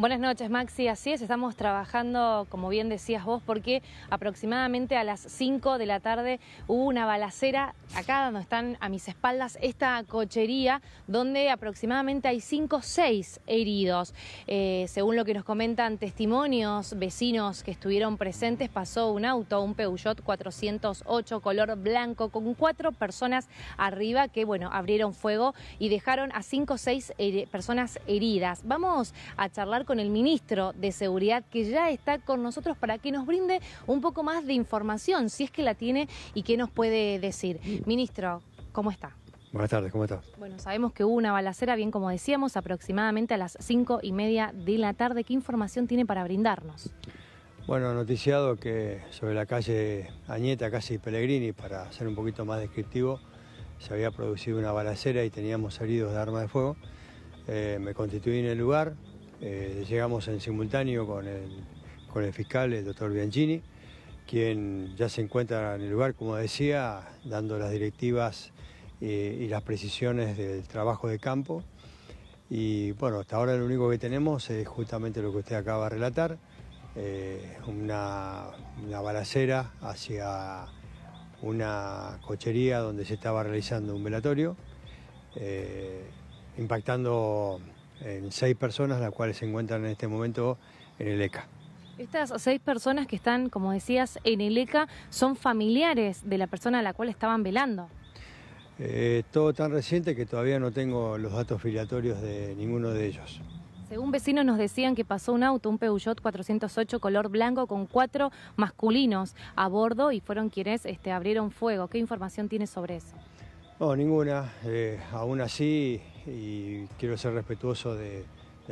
Buenas noches, Maxi. Así es, estamos trabajando, como bien decías vos, porque aproximadamente a las 5 de la tarde hubo una balacera acá donde están a mis espaldas esta cochería, donde aproximadamente hay 5 o 6 heridos. Eh, según lo que nos comentan testimonios, vecinos que estuvieron presentes, pasó un auto, un Peugeot 408 color blanco, con cuatro personas arriba que, bueno, abrieron fuego y dejaron a 5 o 6 personas heridas. Vamos a charlar con con el ministro de Seguridad que ya está con nosotros para que nos brinde un poco más de información, si es que la tiene y qué nos puede decir. Ministro, ¿cómo está? Buenas tardes, ¿cómo está? Bueno, sabemos que hubo una balacera, bien como decíamos, aproximadamente a las cinco y media de la tarde. ¿Qué información tiene para brindarnos? Bueno, noticiado que sobre la calle Añeta, casi Pellegrini, para ser un poquito más descriptivo, se había producido una balacera y teníamos heridos de arma de fuego. Eh, me constituí en el lugar, eh, llegamos en simultáneo con el, fiscal, el doctor Bianchini, quien ya se encuentra en el lugar, como decía, dando las directivas eh, y las precisiones del trabajo de campo. Y bueno, hasta ahora lo único que tenemos es justamente lo que usted acaba de relatar, eh, una, balacera hacia una cochería donde se estaba realizando un velatorio, impactando en seis personas, las cuales se encuentran en este momento en el ECA. Estas seis personas que están, como decías, en el ECA son familiares de la persona a la cual estaban velando. Eh, todo tan reciente que todavía no tengo los datos filiatorios de ninguno de ellos. Según vecinos nos decían que pasó un auto, un Peugeot 408 color blanco con cuatro masculinos a bordo y fueron quienes este, abrieron fuego. ¿Qué información tiene sobre eso? No, ninguna. Eh, aún así, y quiero ser respetuoso del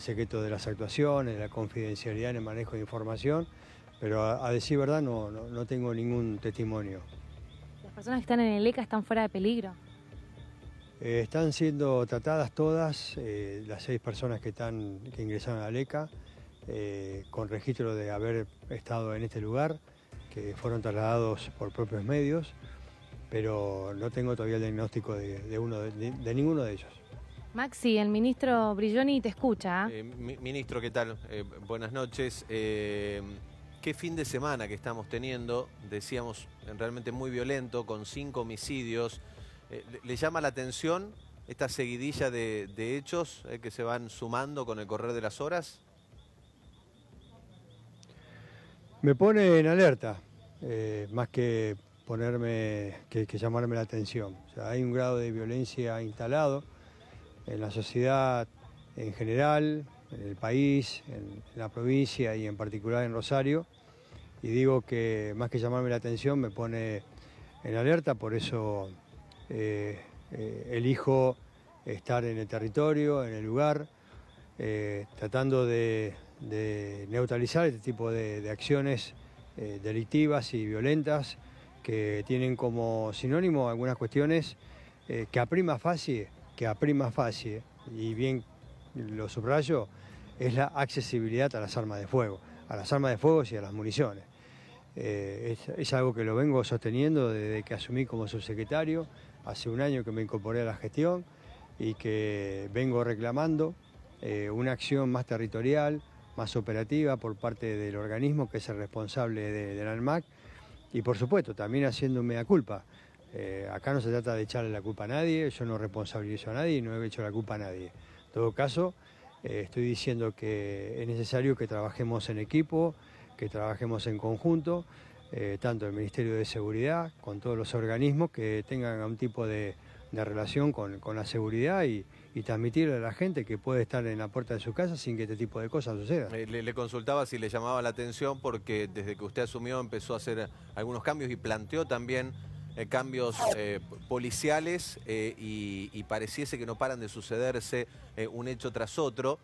secreto de las actuaciones, de la confidencialidad en el manejo de información, pero a, decir verdad no, tengo ningún testimonio. ¿Las personas que están en el ECA están fuera de peligro? Eh, están siendo tratadas todas eh, las seis personas que, están, que ingresaron al ECA eh, con registro de haber estado en este lugar, que fueron trasladados por propios medios, pero no tengo todavía el diagnóstico de, uno, de ninguno de ellos. Maxi, el ministro Brilloni te escucha. ¿ah? Eh, ministro, ¿qué tal? Eh, buenas noches. Eh, ¿Qué fin de semana que estamos teniendo? Decíamos realmente muy violento, con cinco homicidios. Le, llama la atención esta seguidilla de, hechos que se van sumando con el correr de las horas? Me pone en alerta, más que ponerme, que, llamarme la atención. hay un grado de violencia instalado en la sociedad en general, en el país, en la provincia y en particular en Rosario. Y digo que más que llamarme la atención me pone en alerta, por eso eh, eh, elijo estar en el territorio, en el lugar, eh, tratando de, neutralizar este tipo de, de acciones delictivas y violentas que tienen como sinónimo algunas cuestiones que a prima facie que a prima facie, y bien lo subrayo, es la accesibilidad a las armas de fuego, a las armas de fuego y a las municiones. Eh, es, algo que lo vengo sosteniendo desde que asumí como subsecretario, hace un año que me incorporé a la gestión y que vengo reclamando eh, una acción más territorial, más operativa por parte del organismo que es el responsable del de ANMAC y por supuesto también haciéndome a culpa. Eh, acá no se trata de echarle la culpa a nadie, yo no responsabilizo a nadie y no he hecho la culpa a nadie. En todo caso, eh, estoy diciendo que es necesario que trabajemos en equipo, que trabajemos en conjunto, eh, tanto el Ministerio de Seguridad, con todos los organismos que tengan algún tipo de, relación con, la seguridad y, transmitirle a la gente que puede estar en la puerta de su casa sin que este tipo de cosas sucedan. le, consultaba si le llamaba la atención porque desde que usted asumió empezó a hacer algunos cambios y planteó también eh, cambios eh, policiales eh, y, pareciese que no paran de sucederse un hecho tras otro.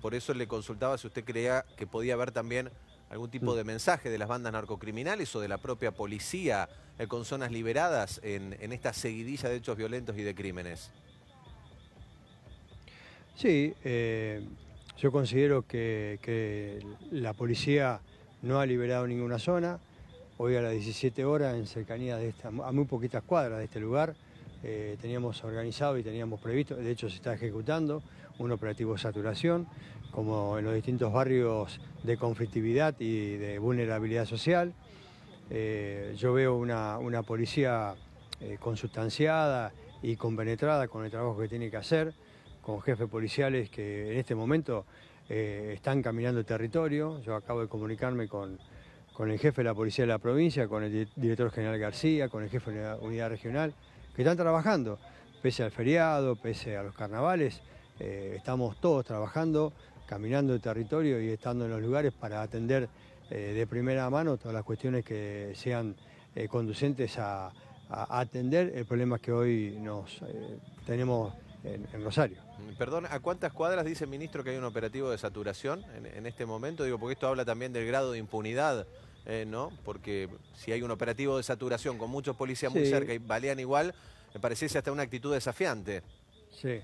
por eso le consultaba si usted creía que podía haber también algún tipo mm. de mensaje de las bandas narcocriminales o de la propia policía con zonas liberadas en, esta seguidilla de hechos violentos y de crímenes. Sí, yo considero que la policía no ha liberado ninguna zona. Hoy a las 17 horas, en cercanía de esta, a muy poquitas cuadras de este lugar, eh, teníamos organizado y teníamos previsto, de hecho se está ejecutando, un operativo de saturación, como en los distintos barrios de conflictividad y de vulnerabilidad social. Eh, yo veo una, policía eh, consustanciada y compenetrada con el trabajo que tiene que hacer, con jefes policiales que en este momento están caminando el territorio. Yo acabo de comunicarme con con el jefe de la Policía de la provincia, con el director general García, con el jefe de la unidad regional, que están trabajando, pese al feriado, pese a los carnavales, eh, estamos todos trabajando, caminando el territorio y estando en los lugares para atender eh, de primera mano todas las cuestiones que sean eh, conducentes a, a, atender el problema que hoy nos tenemos en, Rosario. Perdón, ¿a cuántas cuadras dice el ministro que hay un operativo de saturación en, este momento? Digo, porque esto habla también del grado de impunidad, eh, ¿no? Porque si hay un operativo de saturación con muchos policías muy cerca y balean igual, me pareciese hasta una actitud desafiante. Sí.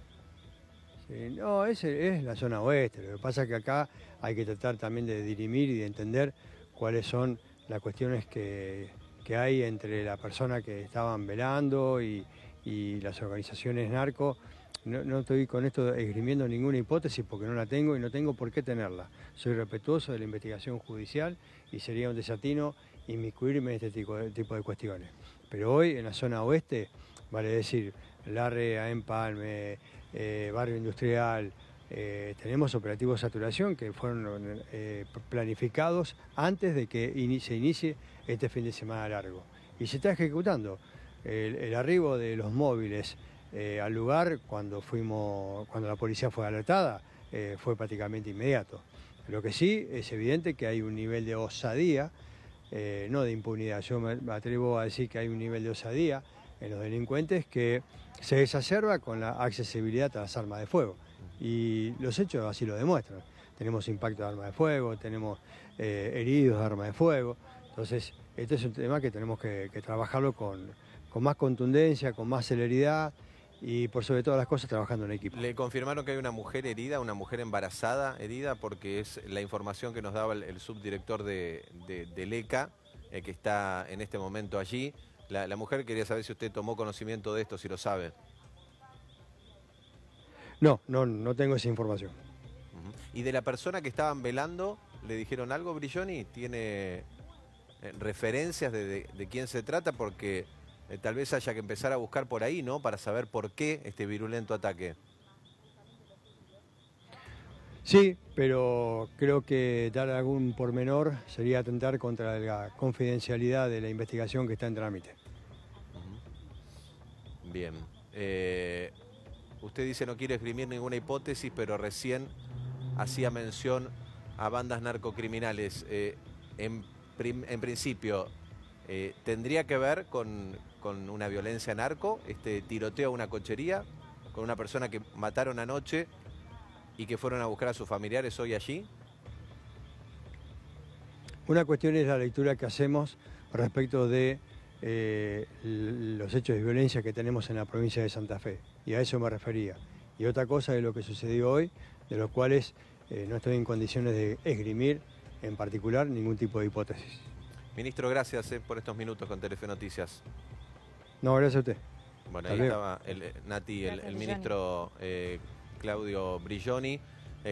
No, es, es la zona oeste. Lo que pasa es que acá hay que tratar también de dirimir y de entender cuáles son las cuestiones que, que hay entre la persona que estaban velando y, y las organizaciones narco. No, estoy con esto esgrimiendo ninguna hipótesis porque no la tengo y no tengo por qué tenerla. Soy respetuoso de la investigación judicial y sería un desatino inmiscuirme en este tipo de, cuestiones. Pero hoy en la zona oeste, vale decir, Larrea, Empalme, eh, Barrio Industrial, eh, tenemos operativos de saturación que fueron eh, planificados antes de que se inicie este fin de semana largo. Y se está ejecutando el, arribo de los móviles eh, al lugar cuando fuimos, cuando la policía fue alertada, eh, fue prácticamente inmediato. Lo que sí es evidente que hay un nivel de osadía, eh, no de impunidad. Yo me atrevo a decir que hay un nivel de osadía en los delincuentes que se exacerba con la accesibilidad a las armas de fuego. Y los hechos así lo demuestran. Tenemos impacto de armas de fuego, tenemos heridos de armas de fuego. Entonces, este es un tema que tenemos que trabajarlo con, con más contundencia, con más celeridad y por sobre todas las cosas trabajando en equipo. Le confirmaron que hay una mujer herida, una mujer embarazada herida, porque es la información que nos daba el, subdirector de, de, LECA, eh, que está en este momento allí. La, mujer quería saber si usted tomó conocimiento de esto, si lo sabe. No, no, no tengo esa información. ¿Y de la persona que estaban velando, le dijeron algo, Brilloni? ¿Tiene eh, referencias de, de quién se trata? Porque eh, tal vez haya que empezar a buscar por ahí, ¿no? Para saber por qué este virulento ataque. Sí, pero creo que dar algún pormenor sería atentar contra la confidencialidad de la investigación que está en trámite. Bien. Eh, usted dice no quiere esgrimir ninguna hipótesis, pero recién hacía mención a bandas narcocriminales. Eh, en, en principio, eh, ¿Tendría que ver con, una violencia narco, este tiroteo a una cochería, con una persona que mataron anoche y que fueron a buscar a sus familiares hoy allí? Una cuestión es la lectura que hacemos respecto de eh, los hechos de violencia que tenemos en la provincia de Santa Fe, y a eso me refería. Y otra cosa es lo que sucedió hoy, de los cuales eh, no estoy en condiciones de esgrimir en particular ningún tipo de hipótesis. Ministro, gracias eh, por estos minutos con Telefe Noticias. No, gracias a usted. Bueno, ahí estaba el, eh, Nati, el, ministro eh, Claudio Brilloni,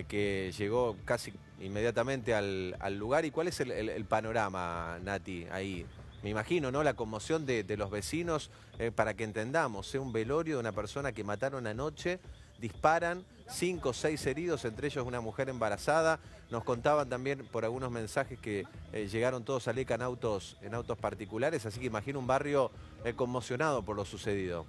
que llegó casi inmediatamente al, lugar. ¿Y cuál es el, panorama, Nati, ahí? Me imagino, ¿no? La conmoción de, los vecinos, para que entendamos, es un velorio de una persona que mataron anoche disparan, cinco o seis heridos, entre ellos una mujer embarazada. Nos contaban también por algunos mensajes que eh, llegaron todos a Leca en autos, particulares, así que imagino un barrio eh, conmocionado por lo sucedido.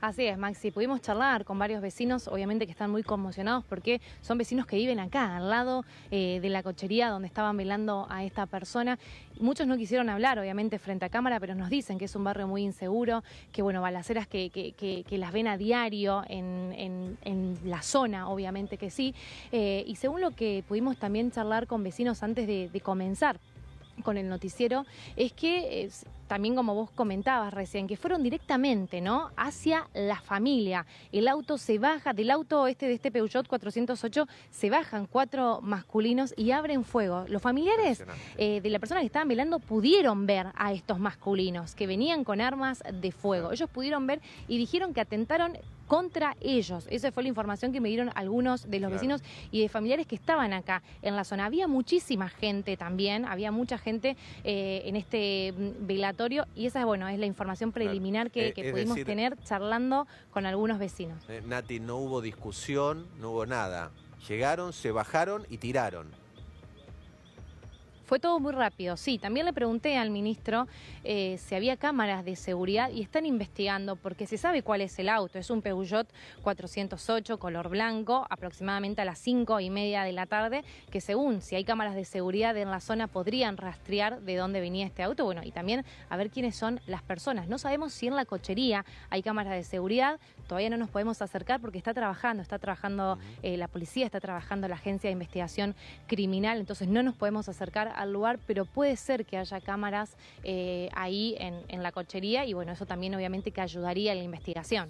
Así es, Maxi. Pudimos charlar con varios vecinos, obviamente que están muy conmocionados porque son vecinos que viven acá, al lado eh, de la cochería donde estaban velando a esta persona. Muchos no quisieron hablar, obviamente, frente a cámara, pero nos dicen que es un barrio muy inseguro, que, bueno, balaceras que, que, las ven a diario en, la zona, obviamente que sí. Eh, y según lo que pudimos también charlar con vecinos antes de, comenzar con el noticiero, es que... Eh, también como vos comentabas recién, que fueron directamente ¿no? hacia la familia. El auto se baja, del auto este de este Peugeot 408, se bajan cuatro masculinos y abren fuego. Los familiares eh, de la persona que estaban velando pudieron ver a estos masculinos que venían con armas de fuego. Ellos pudieron ver y dijeron que atentaron contra ellos. Esa fue la información que me dieron algunos de los vecinos y de familiares que estaban acá en la zona. Había muchísima gente también, había mucha gente eh, en este mm, velatorio y esa es, bueno, es la información preliminar que, eh, pudimos tener charlando con algunos vecinos. Eh, Nati, no hubo discusión, no hubo nada. Llegaron, se bajaron y tiraron. Fue todo muy rápido, sí. También le pregunté al ministro eh, si había cámaras de seguridad y están investigando porque se sabe cuál es el auto. Es un Peugeot 408 color blanco, aproximadamente a las cinco y media de la tarde, que según si hay cámaras de seguridad en la zona podrían rastrear de dónde venía este auto. Bueno, y también a ver quiénes son las personas. No sabemos si en la cochería hay cámaras de seguridad. Todavía no nos podemos acercar porque está trabajando, está trabajando eh, la policía, está trabajando la agencia de investigación criminal. Entonces no nos podemos acercar al lugar, pero puede ser que haya cámaras eh, ahí en, en la cochería y bueno, eso también obviamente que ayudaría a la investigación.